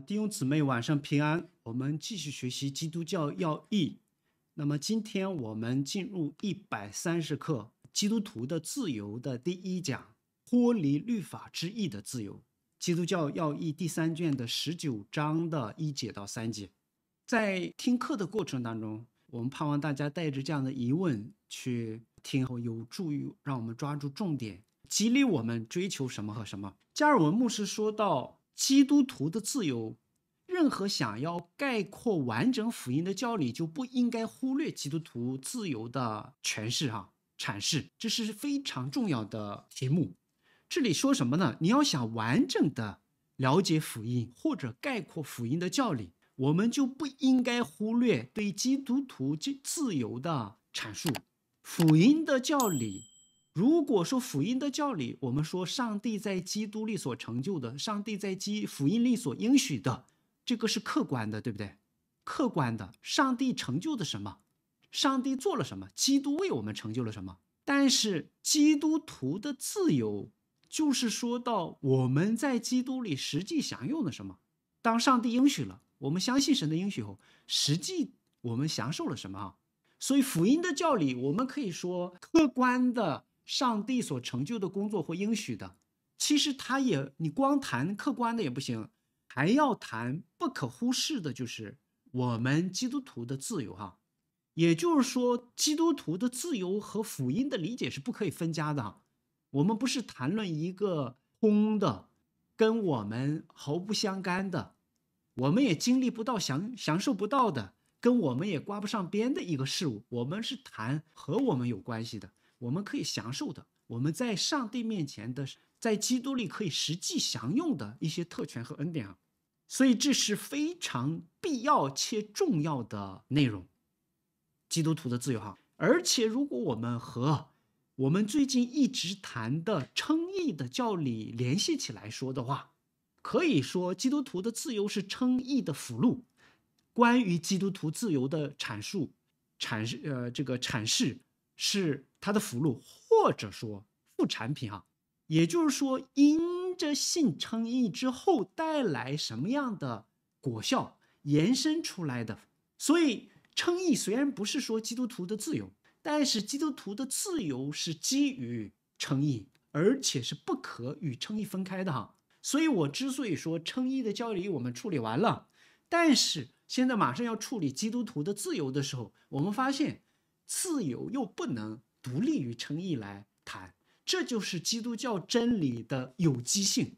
弟兄姊妹，晚上平安。我们继续学习《基督教要义》。那么，今天我们进入一百三十课《基督徒的自由》的第一讲“脱离律法之意的自由”。《基督教要义》第三卷的十九章的一节到三节。在听课的过程当中，我们盼望大家带着这样的疑问去听，有助于让我们抓住重点，激励我们追求什么和什么。加尔文牧师说到。基督徒的自由，任何想要概括完整福音的教理，就不应该忽略基督徒自由的诠释啊，阐释，这是非常重要的题目。这里说什么呢？你要想完整的了解福音，或者概括福音的教理，我们就不应该忽略对基督徒这自由的阐述，福音的教理。如果说福音的教理，我们说上帝在基督里所成就的，上帝在基福音里所应许的，这个是客观的，对不对？客观的，上帝成就的什么？上帝做了什么？基督为我们成就了什么？但是基督徒的自由，就是说到我们在基督里实际享用的什么？当上帝应许了，我们相信神的应许后，实际我们享受了什么？所以福音的教理，我们可以说客观的。上帝所成就的工作或应许的，其实他也，你光谈客观的也不行，还要谈不可忽视的，就是我们基督徒的自由哈。也就是说，基督徒的自由和福音的理解是不可以分家的哈。我们不是谈论一个空的，跟我们毫不相干的，我们也经历不到享享受不到的，跟我们也挂不上边的一个事物。我们是谈和我们有关系的。我们可以享受的，我们在上帝面前的，在基督里可以实际享用的一些特权和恩典啊，所以这是非常必要且重要的内容。基督徒的自由哈，而且如果我们和我们最近一直谈的称义的教理联系起来说的话，可以说基督徒的自由是称义的辅路。关于基督徒自由的阐述，阐释呃这个阐释。是它的附录，或者说副产品啊，也就是说，因着信称义之后带来什么样的果效延伸出来的。所以，称义虽然不是说基督徒的自由，但是基督徒的自由是基于称义，而且是不可与称义分开的哈。所以我之所以说称义的教理我们处理完了，但是现在马上要处理基督徒的自由的时候，我们发现。自由又不能独立于称义来谈，这就是基督教真理的有机性。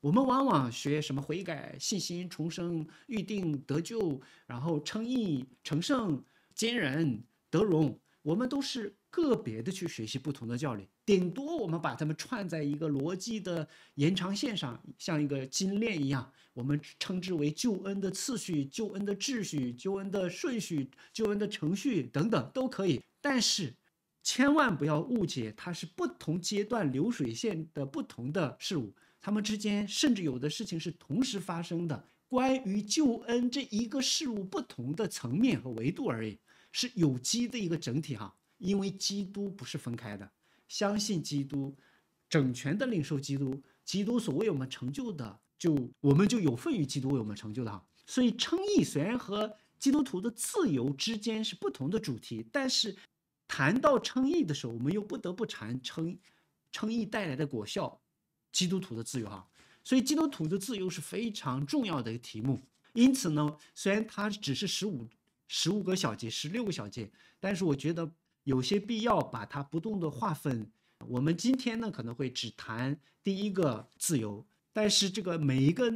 我们往往学什么悔改、信心、重生、预定、得救，然后称义、成圣、坚忍、得荣，我们都是。个别的去学习不同的教理，顶多我们把它们串在一个逻辑的延长线上，像一个金链一样，我们称之为救恩的次序、救恩的秩序、救恩的顺序、救恩的程序等等都可以。但是，千万不要误解，它是不同阶段流水线的不同的事物，它们之间甚至有的事情是同时发生的。关于救恩这一个事物不同的层面和维度而已，是有机的一个整体哈。因为基督不是分开的，相信基督，整全的领受基督，基督所为我们成就的，就我们就有份于基督为我们成就的哈。所以称义虽然和基督徒的自由之间是不同的主题，但是谈到称义的时候，我们又不得不谈称称义带来的果效，基督徒的自由哈。所以基督徒的自由是非常重要的一个题目。因此呢，虽然它只是十五十五个小节，十六个小节，但是我觉得。有些必要把它不动的划分。我们今天呢，可能会只谈第一个自由，但是这个每一个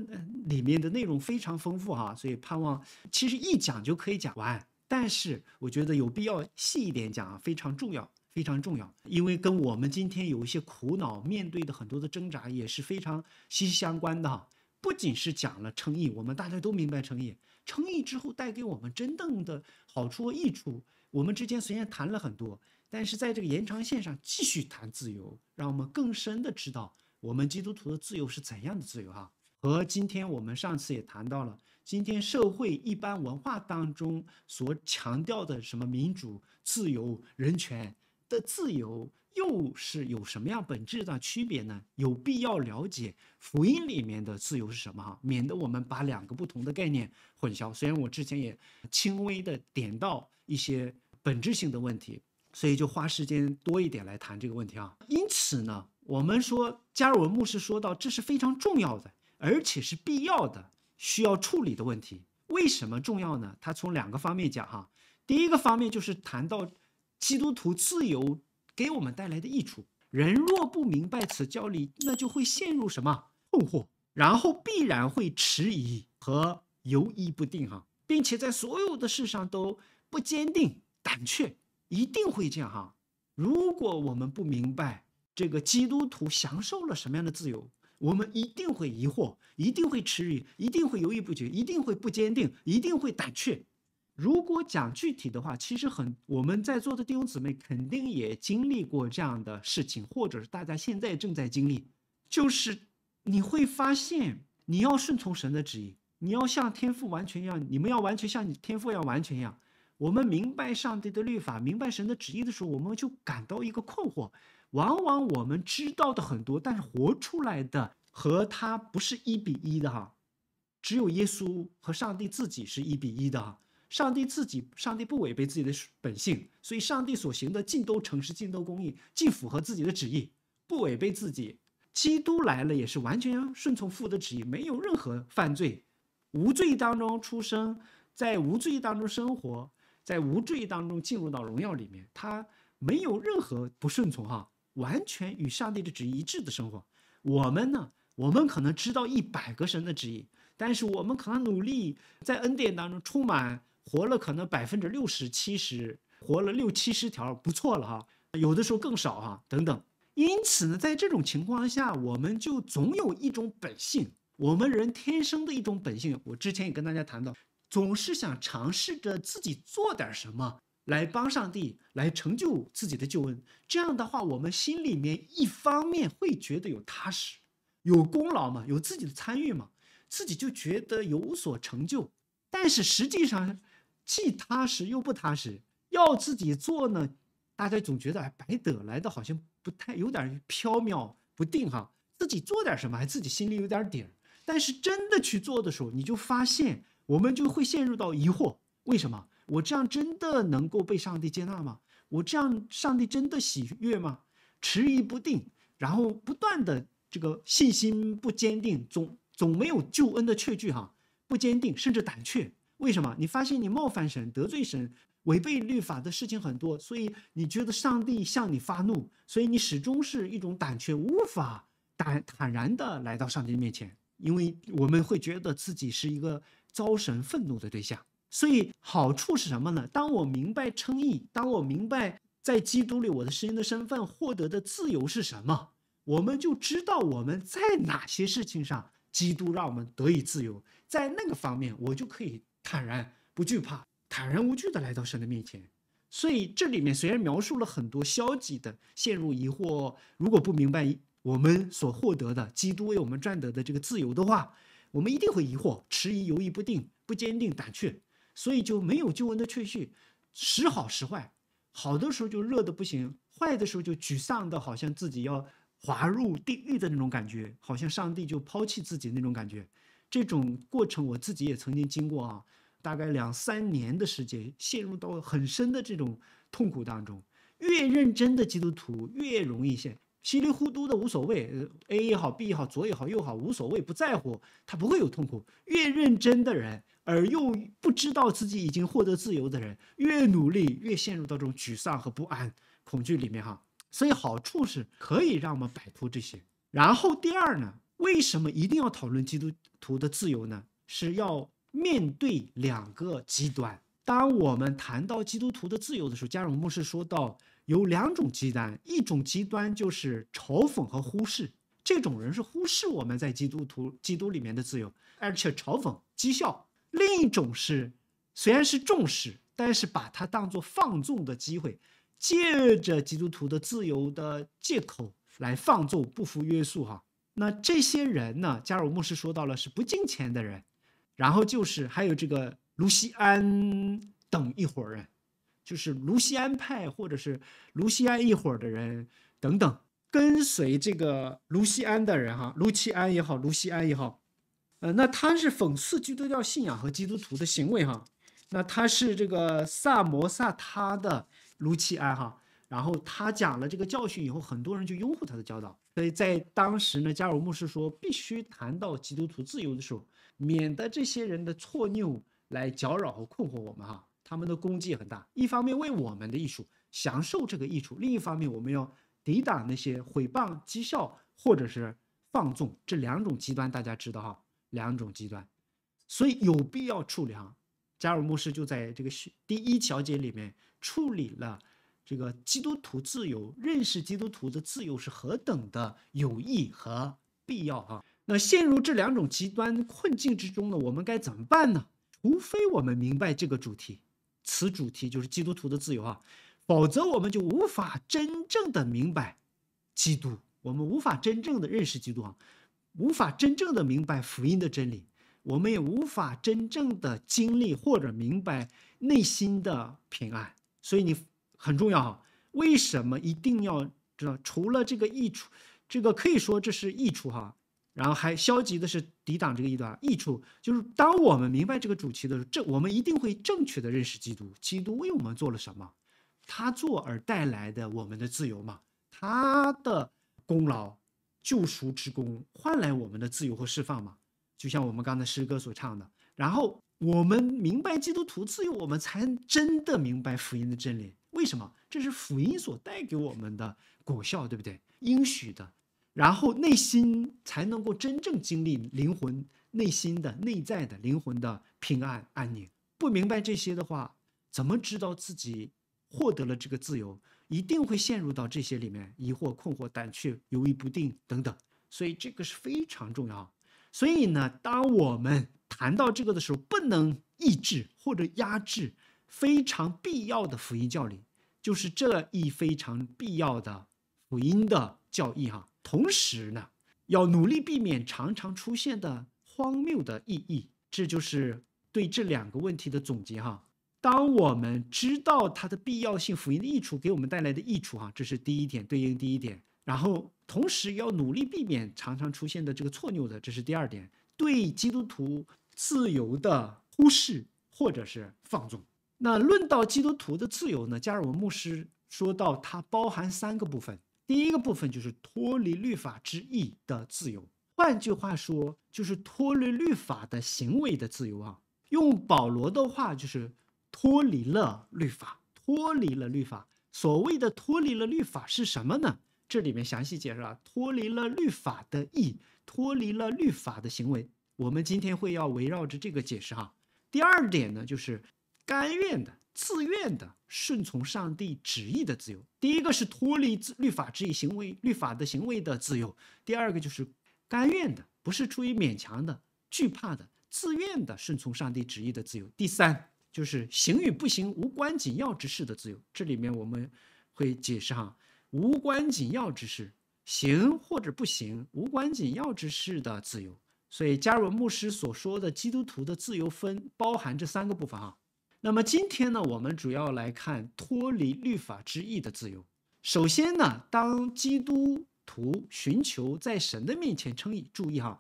里面的内容非常丰富哈，所以盼望其实一讲就可以讲完。但是我觉得有必要细一点讲，非常重要，非常重要，因为跟我们今天有一些苦恼面对的很多的挣扎也是非常息息相关的哈。不仅是讲了诚意，我们大家都明白诚意，诚意之后带给我们真正的好处和益处。我们之间虽然谈了很多，但是在这个延长线上继续谈自由，让我们更深地知道我们基督徒的自由是怎样的自由哈。和今天我们上次也谈到了，今天社会一般文化当中所强调的什么民主、自由、人权的自由，又是有什么样本质的区别呢？有必要了解福音里面的自由是什么哈，免得我们把两个不同的概念混淆。虽然我之前也轻微的点到一些。本质性的问题，所以就花时间多一点来谈这个问题啊。因此呢，我们说加尔文牧师说到，这是非常重要的，而且是必要的，需要处理的问题。为什么重要呢？他从两个方面讲哈。第一个方面就是谈到基督徒自由给我们带来的益处。人若不明白此教理，那就会陷入什么困惑，然后必然会迟疑和犹疑不定哈，并且在所有的事上都不坚定。胆怯一定会这样哈！如果我们不明白这个基督徒享受了什么样的自由，我们一定会疑惑，一定会迟疑，一定会犹豫不决，一定会不坚定，一定会胆怯。如果讲具体的话，其实很，我们在座的弟兄姊妹肯定也经历过这样的事情，或者是大家现在正在经历，就是你会发现，你要顺从神的旨意，你要像天父完全一样，你们要完全像你天父要完全一样。我们明白上帝的律法，明白神的旨意的时候，我们就感到一个困惑。往往我们知道的很多，但是活出来的和他不是一比一的哈。只有耶稣和上帝自己是一比一的哈。上帝自己，上帝不违背自己的本性，所以上帝所行的尽都诚实，尽都公义，尽符合自己的旨意，不违背自己。基督来了也是完全顺从父的旨意，没有任何犯罪，无罪当中出生，在无罪当中生活。在无罪当中进入到荣耀里面，他没有任何不顺从哈，完全与上帝的旨意一致的生活。我们呢，我们可能知道一百个神的旨意，但是我们可能努力在恩典当中充满活了，可能百分之六十七十，活了六七十条不错了哈，有的时候更少哈等等。因此呢，在这种情况下，我们就总有一种本性，我们人天生的一种本性。我之前也跟大家谈到。总是想尝试着自己做点什么来帮上帝，来成就自己的救恩。这样的话，我们心里面一方面会觉得有踏实，有功劳嘛，有自己的参与嘛，自己就觉得有所成就。但是实际上，既踏实又不踏实。要自己做呢，大家总觉得白得来的好像不太，有点飘渺不定哈。自己做点什么，还自己心里有点底儿。但是真的去做的时候，你就发现。我们就会陷入到疑惑：为什么我这样真的能够被上帝接纳吗？我这样，上帝真的喜悦吗？迟疑不定，然后不断的这个信心不坚定，总总没有救恩的确据哈，不坚定，甚至胆怯。为什么？你发现你冒犯神、得罪神、违背律法的事情很多，所以你觉得上帝向你发怒，所以你始终是一种胆怯，无法坦坦然的来到上帝面前，因为我们会觉得自己是一个。遭神愤怒的对象，所以好处是什么呢？当我明白称义，当我明白在基督里我的声音的身份获得的自由是什么，我们就知道我们在哪些事情上基督让我们得以自由，在那个方面我就可以坦然不惧怕，坦然无惧的来到神的面前。所以这里面虽然描述了很多消极的，陷入疑惑，如果不明白我们所获得的基督为我们赚得的这个自由的话。我们一定会疑惑、迟疑、犹豫不定、不坚定、胆怯，所以就没有救恩的确据，时好时坏，好的时候就热的不行，坏的时候就沮丧的，好像自己要滑入地狱的那种感觉，好像上帝就抛弃自己那种感觉。这种过程我自己也曾经经过啊，大概两三年的时间陷入到很深的这种痛苦当中。越认真的基督徒越容易陷。稀里糊涂的无所谓，A 也好，B 也好，左也好，右也好，无所谓，不在乎，他不会有痛苦。越认真的人，而又不知道自己已经获得自由的人，越努力，越陷入到这种沮丧和不安、恐惧里面哈。所以好处是可以让我们摆脱这些。然后第二呢，为什么一定要讨论基督徒的自由呢？是要面对两个极端。当我们谈到基督徒的自由的时候，加尔文牧师说到。有两种极端，一种极端就是嘲讽和忽视，这种人是忽视我们在基督徒基督里面的自由，而且嘲讽讥笑；另一种是虽然是重视，但是把它当作放纵的机会，借着基督徒的自由的借口来放纵、不服约束。哈，那这些人呢？加尔牧师说到了是不敬虔的人，然后就是还有这个卢西安等一伙人。就是卢锡安派，或者是卢锡安一伙的人等等，跟随这个卢锡安的人哈，卢契安也好，卢锡安也好，呃，那他是讽刺基督教信仰和基督徒的行为哈。那他是这个萨摩萨他的卢奇安哈，然后他讲了这个教训以后，很多人就拥护他的教导。所以在当时呢，加尔牧师说必须谈到基督徒自由的时候，免得这些人的错谬来搅扰和困惑我们哈。他们的功绩很大，一方面为我们的艺术享受这个艺术，另一方面我们要抵挡那些毁谤讥笑或者是放纵这两种极端，大家知道哈，两种极端，所以有必要处理哈。加尔牧师就在这个第一小节里面处理了这个基督徒自由，认识基督徒的自由是何等的有益和必要啊！那陷入这两种极端困境之中呢，我们该怎么办呢？除非我们明白这个主题。此主题就是基督徒的自由啊，否则我们就无法真正的明白基督，我们无法真正的认识基督啊，无法真正的明白福音的真理，我们也无法真正的经历或者明白内心的平安。所以你很重要哈，为什么一定要知道？除了这个益处，这个可以说这是益处哈。然后还消极的是抵挡这个异端。益处就是当我们明白这个主题的时候，这我们一定会正确的认识基督。基督为我们做了什么？他做而带来的我们的自由嘛？他的功劳，救赎之功换来我们的自由和释放嘛？就像我们刚才诗歌所唱的。然后我们明白基督徒自由，我们才真的明白福音的真理。为什么？这是福音所带给我们的果效，对不对？应许的。然后内心才能够真正经历灵魂内心的内在的灵魂的平安安宁。不明白这些的话，怎么知道自己获得了这个自由？一定会陷入到这些里面，疑惑、困惑、胆怯、犹豫不定等等。所以这个是非常重要。所以呢，当我们谈到这个的时候，不能抑制或者压制非常必要的福音教理，就是这一非常必要的福音的教义哈。同时呢，要努力避免常常出现的荒谬的意义，这就是对这两个问题的总结哈。当我们知道它的必要性、福音的益处给我们带来的益处哈，这是第一点，对应第一点。然后，同时要努力避免常常出现的这个错谬的，这是第二点，对基督徒自由的忽视或者是放纵。那论到基督徒的自由呢？加尔文牧师说到，它包含三个部分。第一个部分就是脱离律法之意的自由，换句话说就是脱离律法的行为的自由啊。用保罗的话就是脱离了律法，脱离了律法。所谓的脱离了律法是什么呢？这里面详细解释了脱离了律法的意，脱离了律法的行为。我们今天会要围绕着这个解释哈。第二点呢就是甘愿的。自愿的顺从上帝旨意的自由，第一个是脱离律法之意行为律法的行为的自由；第二个就是甘愿的，不是出于勉强的、惧怕的，自愿的顺从上帝旨意的自由；第三就是行与不行无关紧要之事的自由。这里面我们会解释哈，无关紧要之事，行或者不行无关紧要之事的自由。所以加尔文牧师所说的基督徒的自由分包含这三个部分哈。那么今天呢，我们主要来看脱离律法之意的自由。首先呢，当基督徒寻求在神的面前称义，注意哈，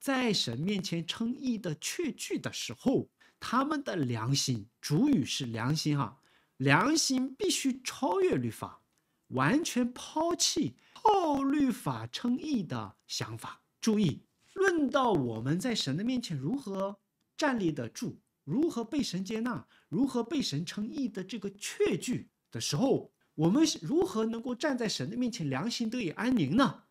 在神面前称义的确据的时候，他们的良心，主语是良心哈，良心必须超越律法，完全抛弃靠律法称义的想法。注意，论到我们在神的面前如何站立得住。如何被神接纳，如何被神称义的这个确据的时候，我们如何能够站在神的面前良心得以安宁呢？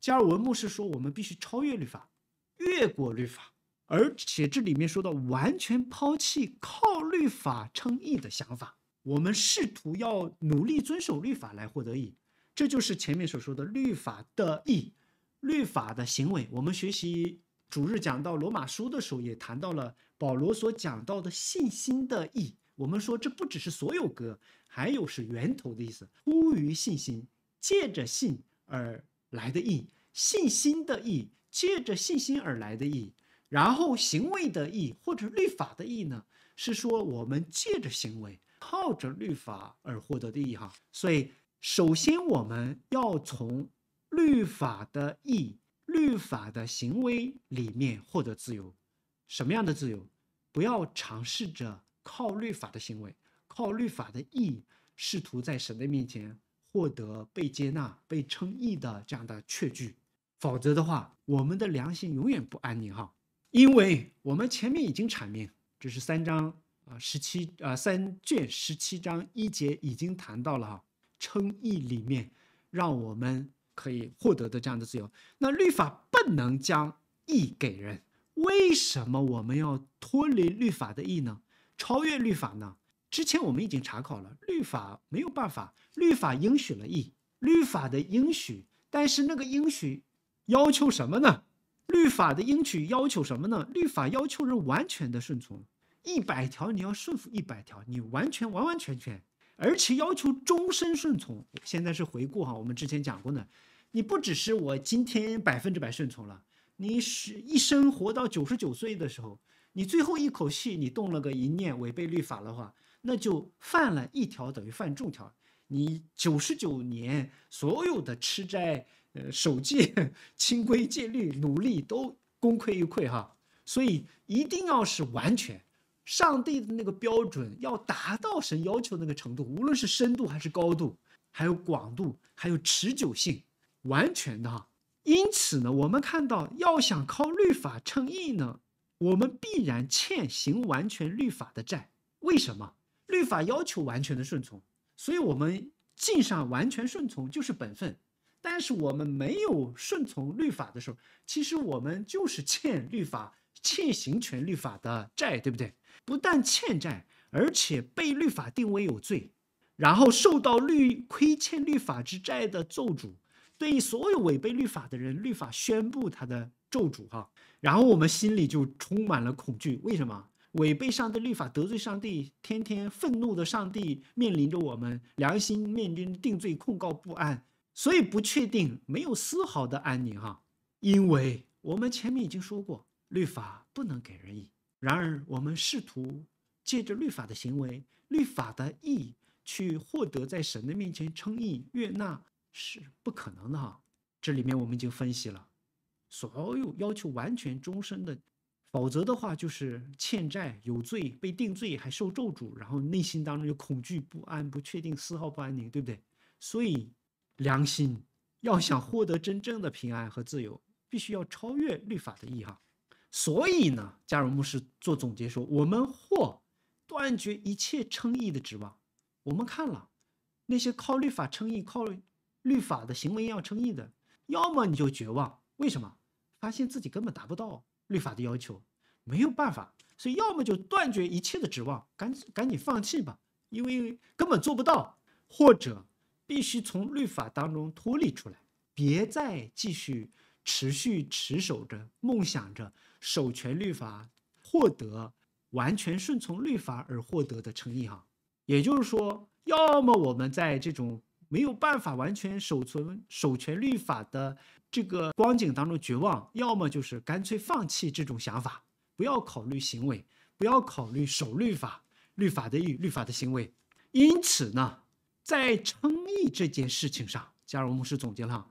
加尔文牧师说，我们必须超越律法，越过律法，而且这里面说到完全抛弃靠律法称义的想法。我们试图要努力遵守律法来获得义，这就是前面所说的律法的义、律法的行为。我们学习。主日讲到罗马书的时候，也谈到了保罗所讲到的信心的义。我们说这不只是所有格，还有是源头的意思，出于信心，借着信而来的义，信心的义，借着信心而来的义。然后行为的义或者律法的义呢，是说我们借着行为，靠着律法而获得的义。哈，所以首先我们要从律法的义。律法的行为里面获得自由，什么样的自由？不要尝试着靠律法的行为，靠律法的义，试图在神的面前获得被接纳、被称义的这样的确据，否则的话，我们的良心永远不安宁哈。因为我们前面已经阐明，这是三章啊，十七啊，三卷十七章一节已经谈到了称义里面，让我们。可以获得的这样的自由，那律法不能将义给人。为什么我们要脱离律法的义呢？超越律法呢？之前我们已经查考了，律法没有办法，律法应许了义，律法的应许，但是那个应许要求什么呢？律法的应许要求什么呢？律法要求人完全的顺从，一百条你要顺服一百条，你完全完完全全，而且要求终身顺从。现在是回顾哈，我们之前讲过呢，你不只是我今天百分之百顺从了，你是一生活到九十九岁的时候，你最后一口气，你动了个一念违背律法的话，那就犯了一条等于犯众条。你九十九年所有的吃斋、呃守戒、清规戒律努力都功亏一篑哈。所以一定要是完全，上帝的那个标准要达到神要求那个程度，无论是深度还是高度，还有广度，还有持久性。完全的哈，因此呢，我们看到要想靠律法称义呢，我们必然欠行完全律法的债。为什么？律法要求完全的顺从，所以我们尽上完全顺从就是本分。但是我们没有顺从律法的时候，其实我们就是欠律法欠行权律法的债，对不对？不但欠债，而且被律法定为有罪，然后受到律亏欠律法之债的咒诅。对于所有违背律法的人，律法宣布他的咒诅哈，然后我们心里就充满了恐惧。为什么违背上帝律法得罪上帝，天天愤怒的上帝面临着我们良心面临定罪控告不安，所以不确定，没有丝毫的安宁哈。因为我们前面已经说过，律法不能给人义，然而我们试图借着律法的行为、律法的义去获得在神的面前称义悦纳。是不可能的哈，这里面我们已经分析了，所有要求完全终身的，否则的话就是欠债有罪被定罪还受咒诅，然后内心当中有恐惧不安、不确定，丝毫不安宁，对不对？所以良心要想获得真正的平安和自由，必须要超越律法的意哈。所以呢，加尔牧师做总结说，我们或断绝一切称义的指望。我们看了那些靠律法称义、靠。律法的行为要称义的，要么你就绝望，为什么？发现自己根本达不到律法的要求，没有办法，所以要么就断绝一切的指望，赶赶紧放弃吧，因为根本做不到。或者必须从律法当中脱离出来，别再继续持续持守着梦想着守全律法，获得完全顺从律法而获得的诚意哈。也就是说，要么我们在这种。没有办法完全守存守全律法的这个光景当中绝望，要么就是干脆放弃这种想法，不要考虑行为，不要考虑守律法、律法的义、律法的行为。因此呢，在称义这件事情上，加尔牧师总结了：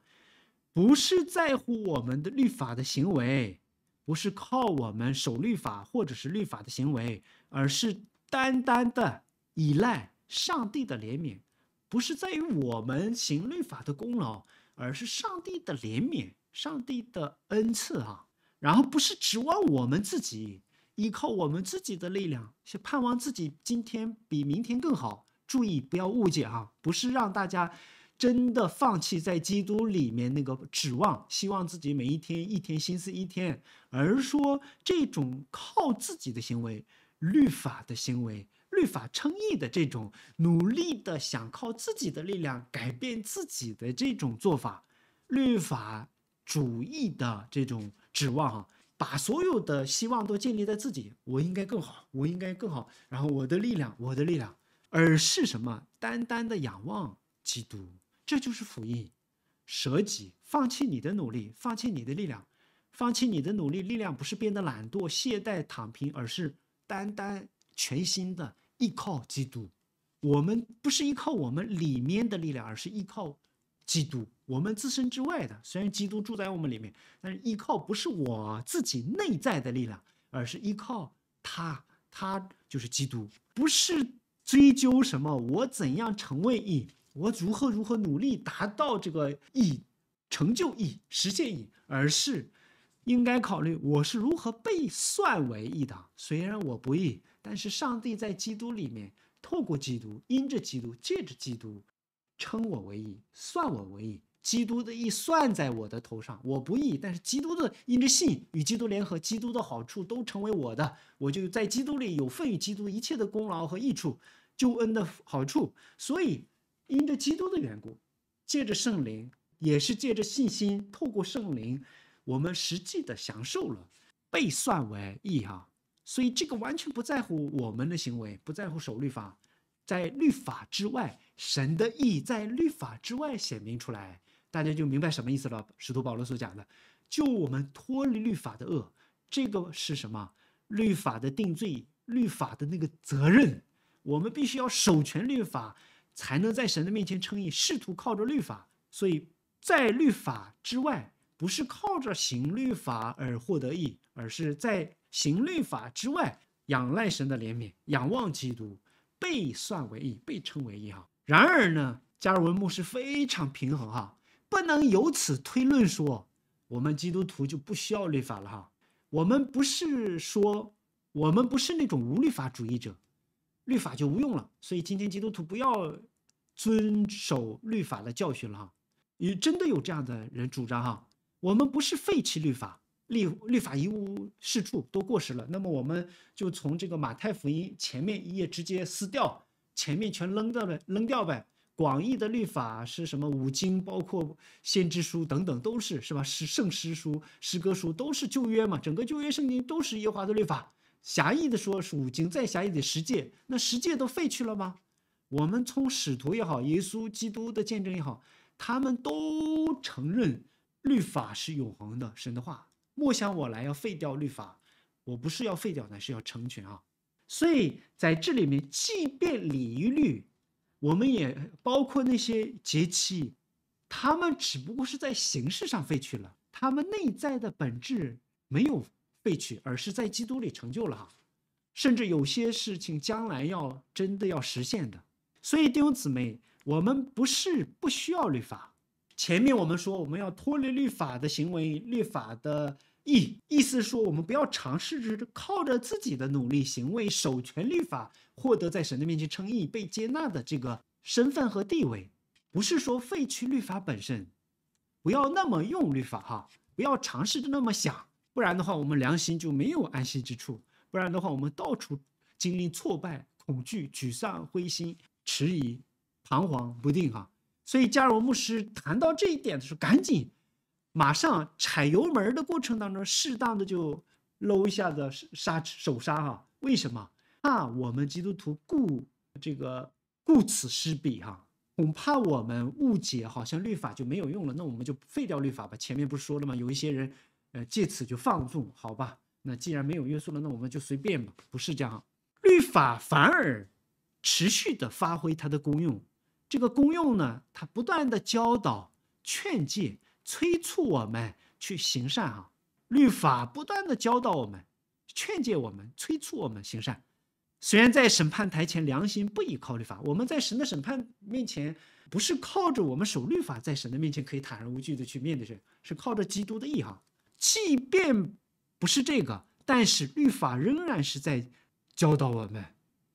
不是在乎我们的律法的行为，不是靠我们守律法或者是律法的行为，而是单单的依赖上帝的怜悯。不是在于我们行律法的功劳，而是上帝的怜悯，上帝的恩赐啊。然后不是指望我们自己，依靠我们自己的力量，去盼望自己今天比明天更好。注意不要误解啊，不是让大家真的放弃在基督里面那个指望，希望自己每一天一天心思一天，而说这种靠自己的行为、律法的行为。律法称义的这种努力的想靠自己的力量改变自己的这种做法，律法主义的这种指望啊，把所有的希望都建立在自己，我应该更好，我应该更好，然后我的力量，我的力量，而是什么？单单的仰望基督，这就是福音，舍己，放弃你的努力，放弃你的力量，放弃你的努力，力量不是变得懒惰、懈怠、躺平，而是单单全新的。依靠基督，我们不是依靠我们里面的力量，而是依靠基督，我们自身之外的。虽然基督住在我们里面，但是依靠不是我自己内在的力量，而是依靠他，他就是基督。不是追究什么我怎样成为义，我如何如何努力达到这个义，成就义，实现义，而是应该考虑我是如何被算为义的。虽然我不义。但是上帝在基督里面，透过基督，因着基督，借着基督，称我为义，算我为义。基督的义算在我的头上，我不义。但是基督的因着信与基督联合，基督的好处都成为我的，我就在基督里有份，与基督一切的功劳和益处，救恩的好处。所以因着基督的缘故，借着圣灵，也是借着信心，透过圣灵，我们实际的享受了被算为义哈。所以这个完全不在乎我们的行为，不在乎守律法，在律法之外，神的义在律法之外显明出来，大家就明白什么意思了。使徒保罗所讲的，就我们脱离律法的恶，这个是什么？律法的定罪，律法的那个责任，我们必须要守全律法，才能在神的面前称义。试图靠着律法，所以在律法之外，不是靠着行律法而获得义，而是在。行律法之外，仰赖神的怜悯，仰望基督，被算为义，被称为义哈。然而呢，加尔文牧师非常平衡哈，不能由此推论说我们基督徒就不需要律法了哈。我们不是说我们不是那种无律法主义者，律法就无用了。所以今天基督徒不要遵守律法的教训了哈。也真的有这样的人主张哈，我们不是废弃律法。律律法一无是处，都过时了。那么我们就从这个马太福音前面一页直接撕掉，前面全扔掉了，扔掉呗。广义的律法是什么？五经包括先知书等等，都是是吧？是圣诗书、诗歌书都是旧约嘛？整个旧约圣经都是耶和华的律法。狭义的说是五经，再狭义的十诫，那十诫都废去了吗？我们从使徒也好，耶稣基督的见证也好，他们都承认律法是永恒的，神的话。莫想我来要废掉律法，我不是要废掉，那是要成全啊。所以在这里面，即便礼仪律，我们也包括那些节期，他们只不过是在形式上废去了，他们内在的本质没有废去，而是在基督里成就了哈。甚至有些事情将来要真的要实现的。所以弟兄姊妹，我们不是不需要律法。前面我们说，我们要脱离律法的行为，律法的意，意思说，我们不要尝试着靠着自己的努力行为守全律法，获得在神的面前称义、被接纳的这个身份和地位。不是说废去律法本身，不要那么用律法哈，不要尝试着那么想，不然的话，我们良心就没有安息之处；不然的话，我们到处经历挫败、恐惧、沮丧、灰心、迟疑、彷徨不定哈。所以，假如牧师谈到这一点的时候，赶紧马上踩油门的过程当中，适当的就搂一下子刹手刹哈。为什么？啊，我们基督徒顾这个顾此失彼哈，恐怕我们误解好像律法就没有用了，那我们就废掉律法吧。前面不是说了吗？有一些人，呃，借此就放纵，好吧？那既然没有约束了，那我们就随便吧。不是这样，律法反而持续的发挥它的功用。这个功用呢，它不断的教导、劝诫、催促我们去行善啊！律法不断的教导我们、劝诫我们、催促我们行善。虽然在审判台前良心不倚靠律法，我们在神的审判面前，不是靠着我们守律法在神的面前可以坦然无惧的去面对神，是靠着基督的义啊！即便不是这个，但是律法仍然是在教导我们、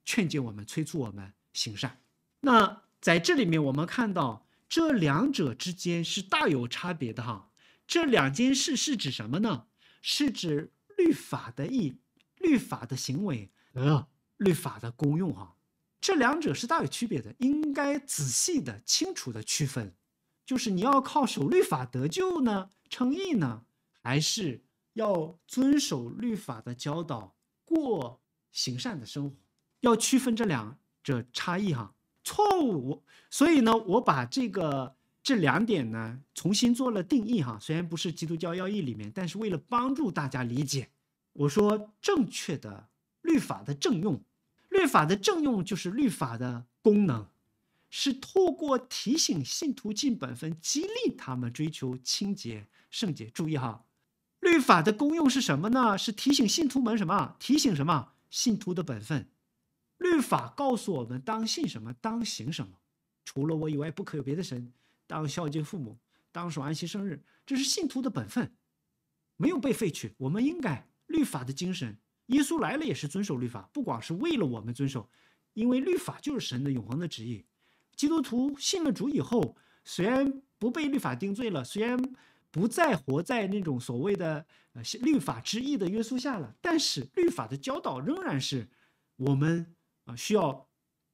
劝诫我们、催促我们行善。那。在这里面，我们看到这两者之间是大有差别的哈。这两件事是指什么呢？是指律法的意、律法的行为和律法的功用哈。这两者是大有区别的，应该仔细的、清楚的区分。就是你要靠守律法得救呢，称义呢，还是要遵守律法的教导，过行善的生活？要区分这两者差异哈。错误，所以呢，我把这个这两点呢重新做了定义哈。虽然不是基督教要义里面，但是为了帮助大家理解，我说正确的律法的正用，律法的正用就是律法的功能，是透过提醒信徒尽本分，激励他们追求清洁圣洁。注意哈，律法的功用是什么呢？是提醒信徒们什么？提醒什么？信徒的本分。律法告诉我们当信什么，当行什么。除了我以外不可有别的神。当孝敬父母，当守安息生日，这是信徒的本分，没有被废去。我们应该律法的精神。耶稣来了也是遵守律法，不光是为了我们遵守，因为律法就是神的永恒的旨意。基督徒信了主以后，虽然不被律法定罪了，虽然不再活在那种所谓的呃律法之意的约束下了，但是律法的教导仍然是我们。啊，需要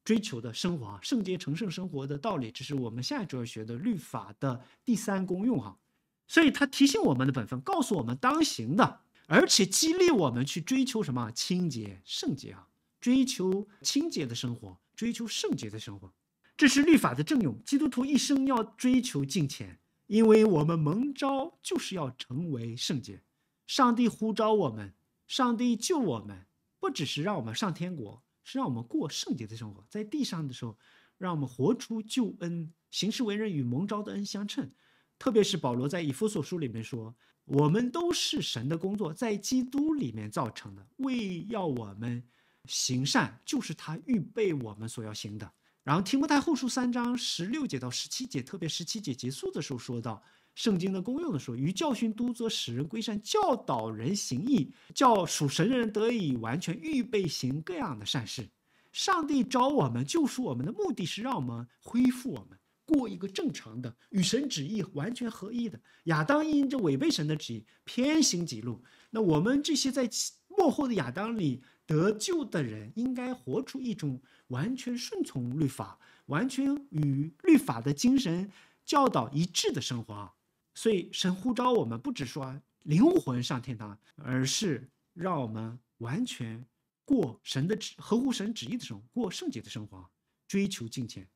追求的生活，圣洁成圣生活的道理，这是我们下一周要学的律法的第三功用哈。所以，它提醒我们的本分，告诉我们当行的，而且激励我们去追求什么清洁、圣洁啊，追求清洁的生活，追求圣洁的生活，这是律法的正用。基督徒一生要追求尽钱，因为我们蒙召就是要成为圣洁。上帝呼召我们，上帝救我们，不只是让我们上天国。是让我们过圣洁的生活，在地上的时候，让我们活出救恩，行事为人与蒙召的恩相称。特别是保罗在以弗所书里面说，我们都是神的工作，在基督里面造成的，为要我们行善，就是他预备我们所要行的。然后提摩太后书三章十六节到十七节，特别十七节结束的时候说到。圣经的功用的时候，与教训、督责、使人归善、教导人行义，叫属神人得以完全预备行各样的善事。上帝找我们，救赎我们的目的是让我们恢复我们过一个正常的与神旨意完全合一的。亚当因着违背神的旨意，偏行己路。那我们这些在幕后的亚当里得救的人，应该活出一种完全顺从律法、完全与律法的精神教导一致的生活啊。所以神呼召我们，不只说灵魂上天堂，而是让我们完全过神的旨、合乎神旨意的生活，过圣洁的生活，追求境界，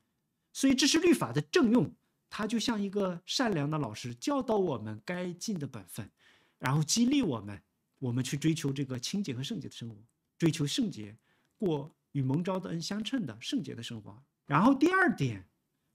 所以这是律法的正用，它就像一个善良的老师教导我们该尽的本分，然后激励我们，我们去追求这个清洁和圣洁的生活，追求圣洁，过与蒙召的恩相称的圣洁的生活。然后第二点，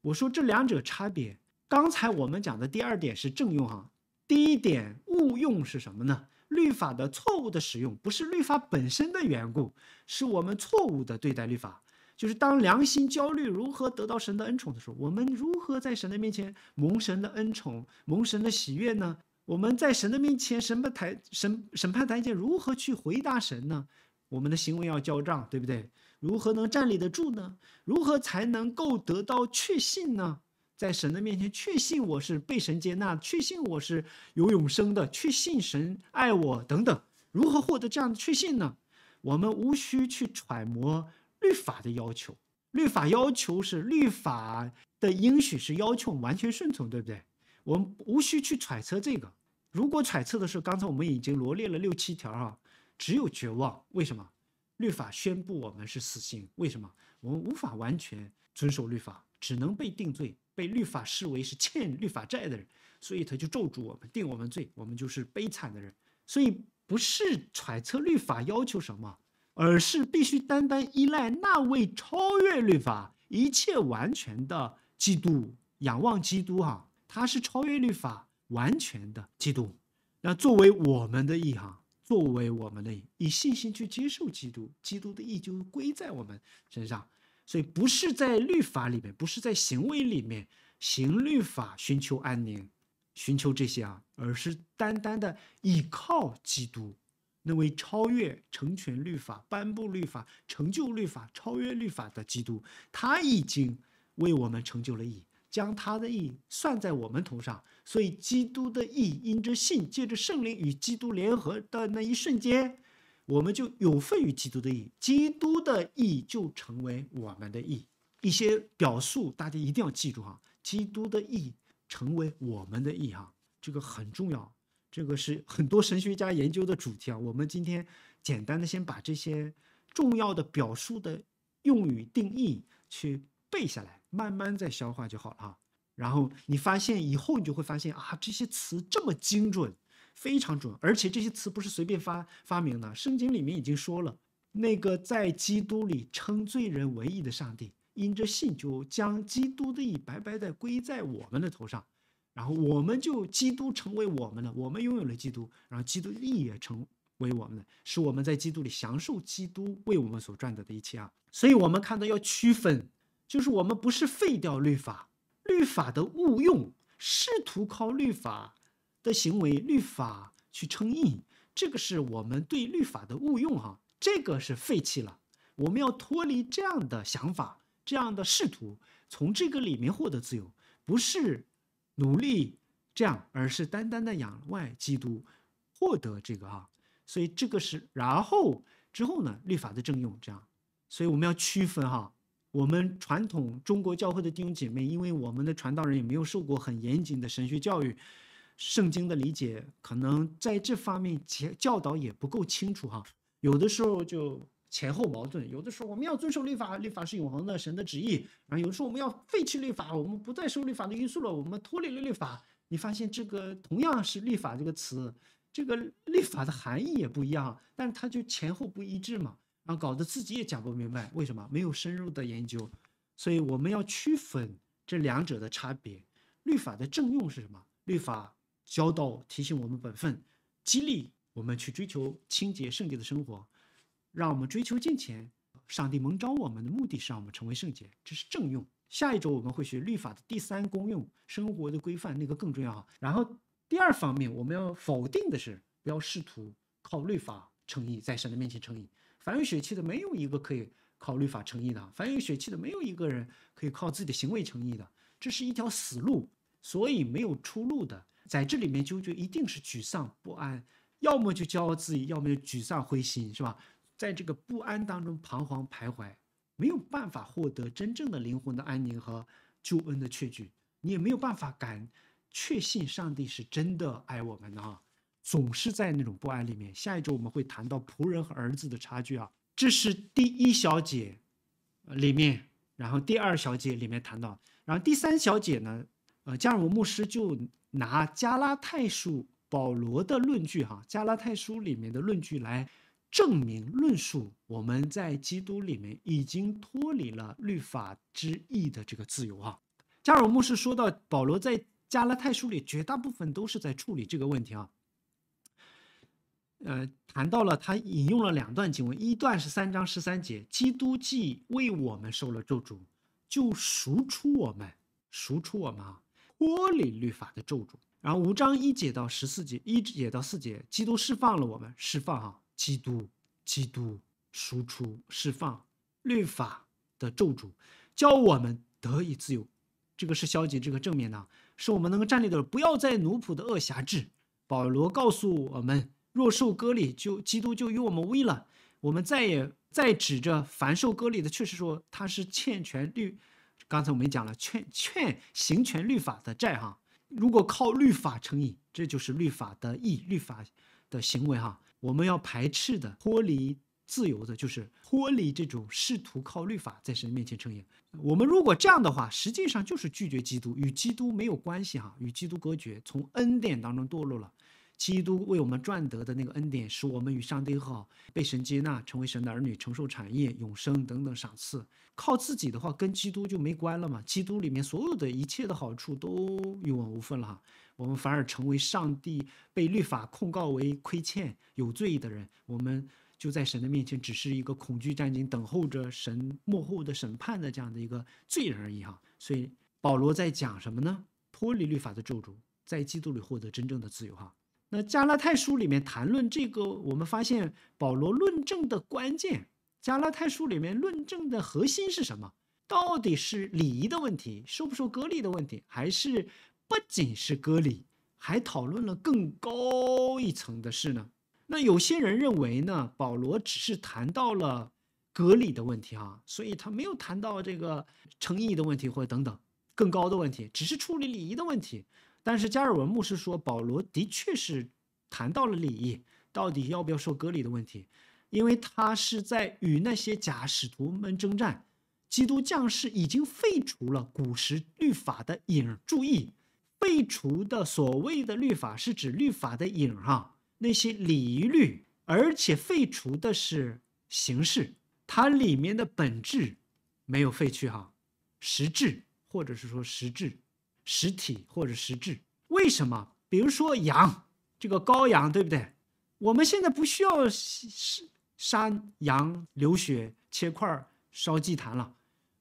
我说这两者差别。刚才我们讲的第二点是正用哈，第一点误用是什么呢？律法的错误的使用不是律法本身的缘故，是我们错误的对待律法。就是当良心焦虑如何得到神的恩宠的时候，我们如何在神的面前蒙神的恩宠、蒙神的喜悦呢？我们在神的面前什么台审审判台前如何去回答神呢？我们的行为要交账，对不对？如何能站立得住呢？如何才能够得到确信呢？在神的面前，确信我是被神接纳，确信我是有永生的，确信神爱我等等。如何获得这样的确信呢？我们无需去揣摩律法的要求。律法要求是，律法的应许是要求我们完全顺从，对不对？我们无需去揣测这个。如果揣测的是，刚才我们已经罗列了六七条哈，只有绝望。为什么？律法宣布我们是死刑。为什么？我们无法完全遵守律法，只能被定罪。被律法视为是欠律法债的人，所以他就咒诅我们，定我们罪，我们就是悲惨的人。所以不是揣测律法要求什么，而是必须单单依赖那位超越律法一切完全的基督，仰望基督哈，他是超越律法完全的基督。那作为我们的意哈，作为我们的以信心去接受基督，基督的意就归在我们身上。所以，不是在律法里面，不是在行为里面，行律法寻求安宁，寻求这些啊，而是单单的依靠基督，那位超越成全律法、颁布律法、成就律法、超越律法的基督，他已经为我们成就了义，将他的义算在我们头上。所以，基督的义因着信，借着圣灵与基督联合的那一瞬间。我们就有份于基督的义，基督的义就成为我们的义。一些表述大家一定要记住哈，基督的义成为我们的义哈，这个很重要，这个是很多神学家研究的主题啊。我们今天简单的先把这些重要的表述的用语定义去背下来，慢慢再消化就好了啊。然后你发现以后你就会发现啊，这些词这么精准。非常准，而且这些词不是随便发发明的。圣经里面已经说了，那个在基督里称罪人为义的上帝，因着信就将基督的义白白的归在我们的头上，然后我们就基督成为我们的，我们拥有了基督，然后基督的义也成为我们的，是我们在基督里享受基督为我们所赚得的一切啊。所以我们看到要区分，就是我们不是废掉律法，律法的误用，试图靠律法。的行为律法去称义，这个是我们对律法的误用哈，这个是废弃了。我们要脱离这样的想法、这样的试图，从这个里面获得自由，不是努力这样，而是单单的仰外基督获得这个哈。所以这个是，然后之后呢，律法的正用这样，所以我们要区分哈，我们传统中国教会的弟兄姐妹，因为我们的传道人也没有受过很严谨的神学教育。圣经的理解可能在这方面教教导也不够清楚哈，有的时候就前后矛盾，有的时候我们要遵守律法，律法是永恒的神的旨意，然后有的时候我们要废弃律法，我们不再受律法的约束了，我们脱离了律法。你发现这个同样是“律法”这个词，这个“律法”的含义也不一样，但是它就前后不一致嘛，然后搞得自己也讲不明白，为什么没有深入的研究？所以我们要区分这两者的差别。律法的正用是什么？律法。教导提醒我们本分，激励我们去追求清洁圣洁的生活，让我们追求金钱。上帝蒙召我们的目的是让我们成为圣洁，这是正用。下一周我们会学律法的第三功用，生活的规范，那个更重要然后第二方面，我们要否定的是，不要试图靠律法称义，在神的面前称义。凡有血气的，没有一个可以靠律法称义的；凡有血气的，没有一个人可以靠自己的行为称义的，这是一条死路，所以没有出路的。在这里面纠结，一定是沮丧不安，要么就骄傲自己，要么就沮丧灰心，是吧？在这个不安当中彷徨徘徊，没有办法获得真正的灵魂的安宁和救恩的确据，你也没有办法敢确信上帝是真的爱我们的啊！总是在那种不安里面。下一周我们会谈到仆人和儿子的差距啊，这是第一小节里面，然后第二小节里面谈到，然后第三小节呢？呃，加尔文牧师就拿加拉太书保罗的论据哈，加拉太书里面的论据来证明论述我们在基督里面已经脱离了律法之意的这个自由哈。加尔文牧师说到，保罗在加拉太书里绝大部分都是在处理这个问题啊。呃，谈到了他引用了两段经文，一段是三章十三节，基督既为我们受了咒诅，就赎出我们，赎出我们。啊。脱离律法的咒诅，然后五章一节到十四节，一节到四节，基督释放了我们，释放啊，基督，基督输出释放律法的咒诅，教我们得以自由。这个是消极，这个正面呢，是我们能够站立的，不要再奴仆的恶辖制。保罗告诉我们，若受割礼，就基督就与我们异了，我们再也再指着凡受割礼的，确实说他是欠权律。刚才我们讲了，劝劝行权律法的债，哈，如果靠律法成瘾，这就是律法的义，律法的行为，哈，我们要排斥的，脱离自由的，就是脱离这种试图靠律法在神面前成瘾。我们如果这样的话，实际上就是拒绝基督，与基督没有关系，哈，与基督隔绝，从恩典当中堕落了。基督为我们赚得的那个恩典，使我们与上帝好被神接纳，成为神的儿女，承受产业、永生等等赏赐。靠自己的话，跟基督就没关了嘛。基督里面所有的一切的好处都与我无份了哈，我们反而成为上帝被律法控告为亏欠、有罪的人。我们就在神的面前，只是一个恐惧战兢、等候着神幕后的审判的这样的一个罪人而已哈。所以保罗在讲什么呢？脱离律法的咒诅，在基督里获得真正的自由哈。那加拉太书里面谈论这个，我们发现保罗论证的关键，加拉太书里面论证的核心是什么？到底是礼仪的问题，受不受割礼的问题，还是不仅是割礼，还讨论了更高一层的事呢？那有些人认为呢，保罗只是谈到了割礼的问题啊，所以他没有谈到这个诚意的问题或等等更高的问题，只是处理礼仪的问题。但是加尔文牧师说，保罗的确是谈到了礼仪，到底要不要受割礼的问题，因为他是在与那些假使徒们征战。基督将士已经废除了古时律法的影儿。注意，废除的所谓的律法是指律法的影儿，哈，那些礼仪律，而且废除的是形式，它里面的本质没有废去，哈，实质或者是说实质。实体或者实质，为什么？比如说羊，这个羔羊，对不对？我们现在不需要杀羊流血切块烧祭坛了，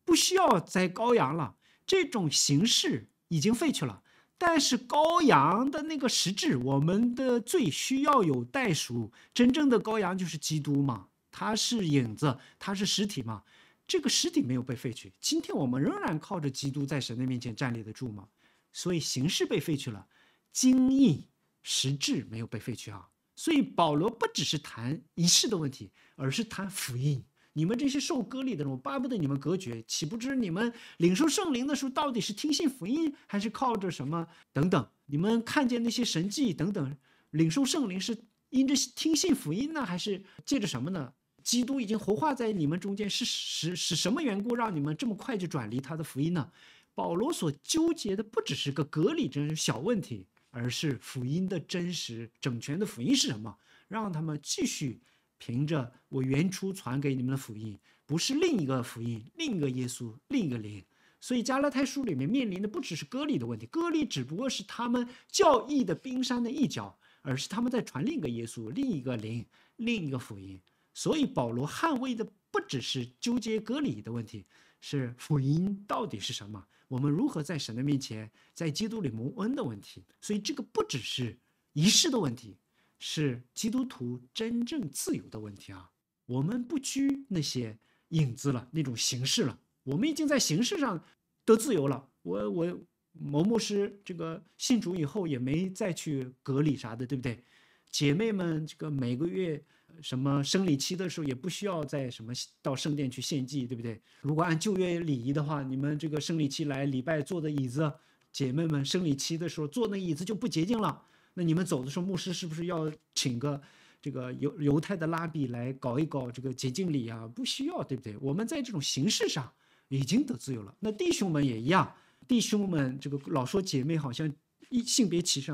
不需要宰羔羊了，这种形式已经废去了。但是羔羊的那个实质，我们的最需要有代赎。真正的羔羊就是基督嘛，他是影子，他是实体嘛。这个实体没有被废去。今天我们仍然靠着基督在神的面前站立得住吗？所以形式被废去了，经义实质没有被废去啊。所以保罗不只是谈仪式的问题，而是谈福音。你们这些受割礼的人，我巴不得你们隔绝，岂不知你们领受圣灵的时候，到底是听信福音还是靠着什么？等等，你们看见那些神迹等等，领受圣灵是因着听信福音呢，还是借着什么呢？基督已经活化在你们中间，是是是什么缘故让你们这么快就转离他的福音呢？保罗所纠结的不只是个格里真是小问题，而是福音的真实整全的福音是什么？让他们继续凭着我原初传给你们的福音，不是另一个福音、另一个耶稣、另一个灵。所以加勒太书里面面临的不只是格里的问题，格里只不过是他们教义的冰山的一角，而是他们在传另一个耶稣、另一个灵、另一个福音。所以保罗捍卫的不只是纠结格里的问题。是福音到底是什么？我们如何在神的面前，在基督里蒙恩的问题？所以这个不只是仪式的问题，是基督徒真正自由的问题啊！我们不拘那些影子了，那种形式了，我们已经在形式上都自由了。我我某牧师这个信主以后也没再去隔离啥的，对不对？姐妹们，这个每个月。什么生理期的时候也不需要再什么到圣殿去献祭，对不对？如果按旧约礼仪的话，你们这个生理期来礼拜坐的椅子，姐妹们生理期的时候坐那椅子就不洁净了。那你们走的时候，牧师是不是要请个这个犹犹太的拉比来搞一搞这个洁净礼啊？不需要，对不对？我们在这种形式上已经得自由了。那弟兄们也一样，弟兄们这个老说姐妹好像一性别歧视，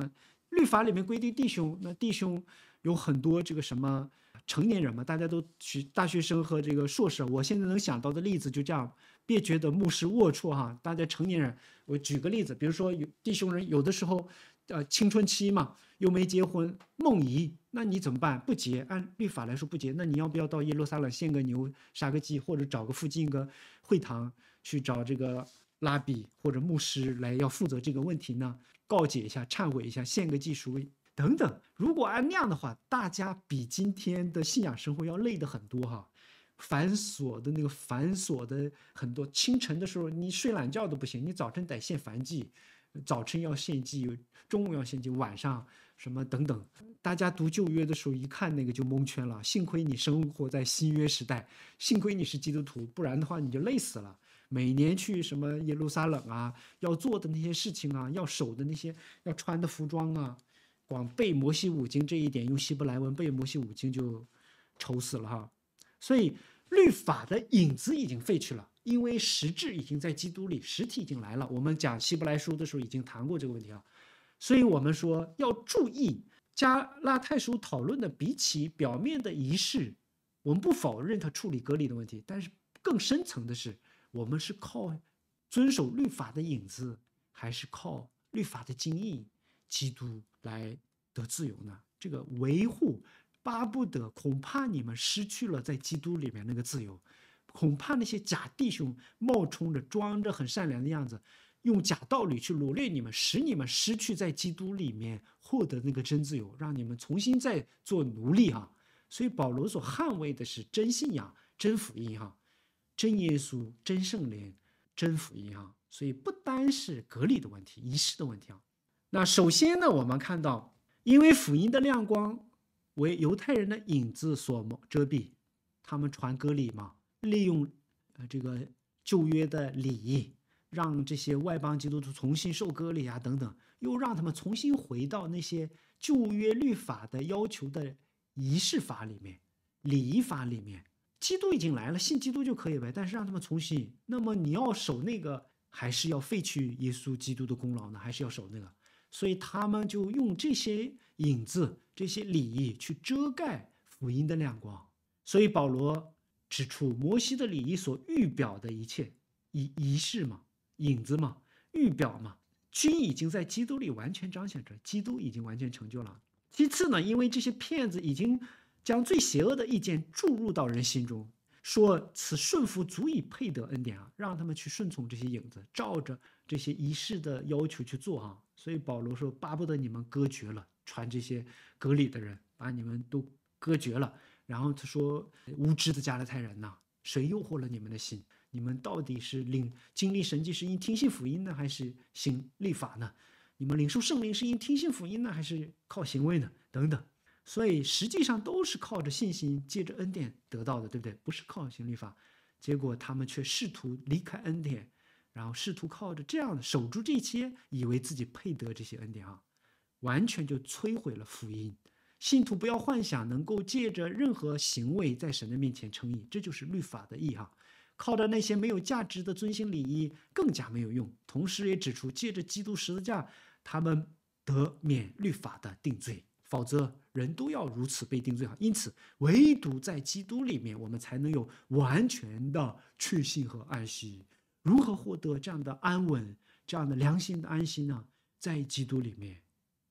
律法里面规定弟兄，那弟兄有很多这个什么。成年人嘛，大家都学大学生和这个硕士。我现在能想到的例子就这样，别觉得牧师龌龊哈。大家成年人，我举个例子，比如说有弟兄人，有的时候，呃，青春期嘛，又没结婚，梦遗，那你怎么办？不结？按律法来说不结，那你要不要到耶路撒冷献个牛、杀个鸡，或者找个附近个会堂去找这个拉比或者牧师来要负责这个问题呢？告解一下，忏悔一下，献个祭赎等等，如果按那样的话，大家比今天的信仰生活要累得很多哈，繁琐的那个繁琐的很多。清晨的时候你睡懒觉都不行，你早晨得献繁祭，早晨要献祭，中午要献祭，晚上什么等等。大家读旧约的时候一看那个就蒙圈了。幸亏你生活在新约时代，幸亏你是基督徒，不然的话你就累死了。每年去什么耶路撒冷啊，要做的那些事情啊，要守的那些，要穿的服装啊。往背摩西五经这一点，用希伯来文背摩西五经就愁死了哈。所以律法的影子已经废去了，因为实质已经在基督里，实体已经来了。我们讲希伯来书的时候已经谈过这个问题啊。所以我们说要注意加拉太书讨论的，比起表面的仪式，我们不否认他处理隔离的问题，但是更深层的是，我们是靠遵守律法的影子，还是靠律法的精义？基督。来得自由呢？这个维护巴不得，恐怕你们失去了在基督里面那个自由，恐怕那些假弟兄冒充着、装着很善良的样子，用假道理去掳掠你们，使你们失去在基督里面获得那个真自由，让你们重新再做奴隶哈。所以保罗所捍卫的是真信仰、真福音哈，真耶稣、真圣灵、真福音哈。所以不单是隔离的问题、仪式的问题啊。那首先呢，我们看到，因为福音的亮光为犹太人的影子所遮蔽，他们传割礼嘛，利用呃这个旧约的礼，让这些外邦基督徒重新受割礼啊，等等，又让他们重新回到那些旧约律法的要求的仪式法里面、礼仪法里面。基督已经来了，信基督就可以呗。但是让他们重新，那么你要守那个，还是要废去耶稣基督的功劳呢？还是要守那个？所以他们就用这些影子、这些礼仪去遮盖福音的亮光。所以保罗指出，摩西的礼仪所预表的一切仪仪式嘛、影子嘛、预表嘛，均已经在基督里完全彰显着，基督已经完全成就了。其次呢，因为这些骗子已经将最邪恶的意见注入到人心中，说此顺服足以配得恩典啊，让他们去顺从这些影子，照着这些仪式的要求去做啊。所以保罗说：“巴不得你们隔绝了，传这些隔离的人，把你们都隔绝了。然后他说：无知的加拉太人呐，谁诱惑了你们的心？你们到底是领经历神迹是因听信福音呢，还是行律法呢？你们领受圣灵是因听信福音呢，还是靠行为呢？等等。所以实际上都是靠着信心，借着恩典得到的，对不对？不是靠行律法。结果他们却试图离开恩典。”然后试图靠着这样的守住这些，以为自己配得这些恩典啊，完全就摧毁了福音。信徒不要幻想能够借着任何行为在神的面前称义，这就是律法的义啊。靠着那些没有价值的遵行礼仪，更加没有用。同时也指出，借着基督十字架，他们得免律法的定罪，否则人都要如此被定罪啊。因此，唯独在基督里面，我们才能有完全的确信和安息。如何获得这样的安稳、这样的良心的安心呢？在基督里面，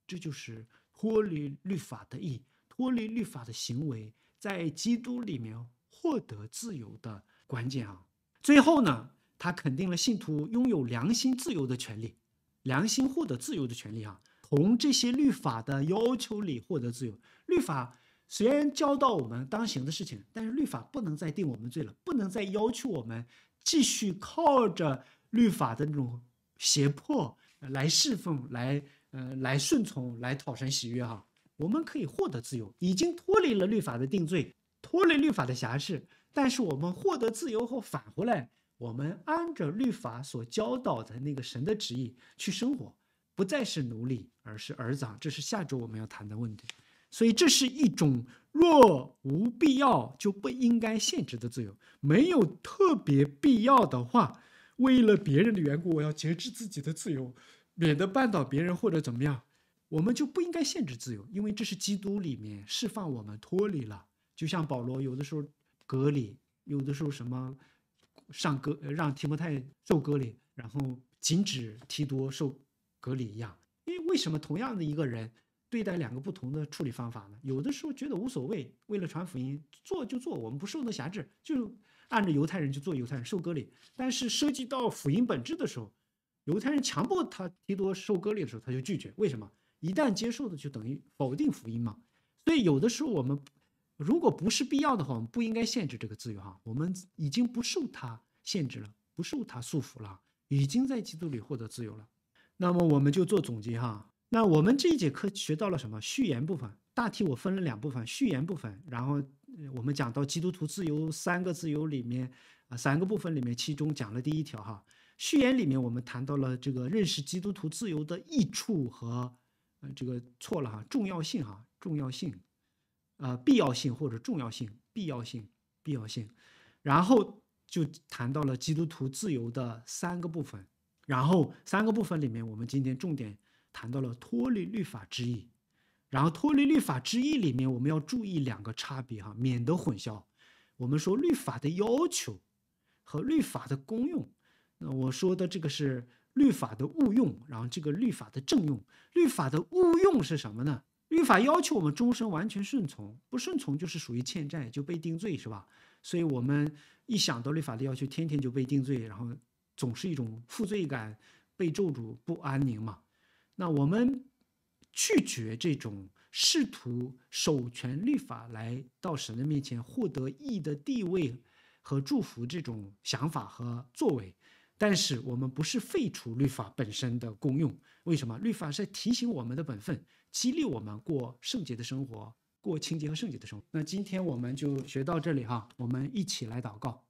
这就是脱离律法的意，脱离律法的行为，在基督里面获得自由的关键啊！最后呢，他肯定了信徒拥有良心自由的权利，良心获得自由的权利啊，从这些律法的要求里获得自由。律法虽然教导我们当行的事情，但是律法不能再定我们罪了，不能再要求我们。继续靠着律法的那种胁迫来侍奉，来呃来顺从，来讨神喜悦哈。我们可以获得自由，已经脱离了律法的定罪，脱离律法的辖制。但是我们获得自由后返回来，我们按着律法所教导的那个神的旨意去生活，不再是奴隶，而是儿子。这是下周我们要谈的问题。所以，这是一种若无必要就不应该限制的自由。没有特别必要的话，为了别人的缘故，我要节制自己的自由，免得绊倒别人或者怎么样，我们就不应该限制自由，因为这是基督里面释放我们脱离了。就像保罗有的时候隔离，有的时候什么上隔让提摩太受隔离，然后禁止提多受隔离一样。因为为什么同样的一个人？对待两个不同的处理方法呢？有的时候觉得无所谓，为了传福音做就做，我们不受那辖制，就按着犹太人去做犹太人受割礼。但是涉及到福音本质的时候，犹太人强迫他提多受割礼的时候，他就拒绝。为什么？一旦接受的就等于否定福音嘛。所以有的时候我们如果不是必要的话，我们不应该限制这个自由哈。我们已经不受他限制了，不受他束缚了，已经在基督里获得自由了。那么我们就做总结哈。那我们这一节课学到了什么？序言部分，大体我分了两部分，序言部分，然后我们讲到基督徒自由三个自由里面，啊三个部分里面，其中讲了第一条哈。序言里面我们谈到了这个认识基督徒自由的益处和，呃这个错了哈，重要性哈，重要性，呃必要性或者重要性必要性必要性，然后就谈到了基督徒自由的三个部分，然后三个部分里面，我们今天重点。谈到了脱离律法之意，然后脱离律法之意里面，我们要注意两个差别哈，免得混淆。我们说律法的要求和律法的功用，那我说的这个是律法的误用，然后这个律法的正用。律法的误用是什么呢？律法要求我们终身完全顺从，不顺从就是属于欠债就被定罪，是吧？所以我们一想到律法的要求，天天就被定罪，然后总是一种负罪感，被咒诅不安宁嘛。那我们拒绝这种试图守全律法来到神的面前获得义的地位和祝福这种想法和作为，但是我们不是废除律法本身的功用。为什么？律法是提醒我们的本分，激励我们过圣洁的生活，过清洁和圣洁的生活。那今天我们就学到这里哈，我们一起来祷告。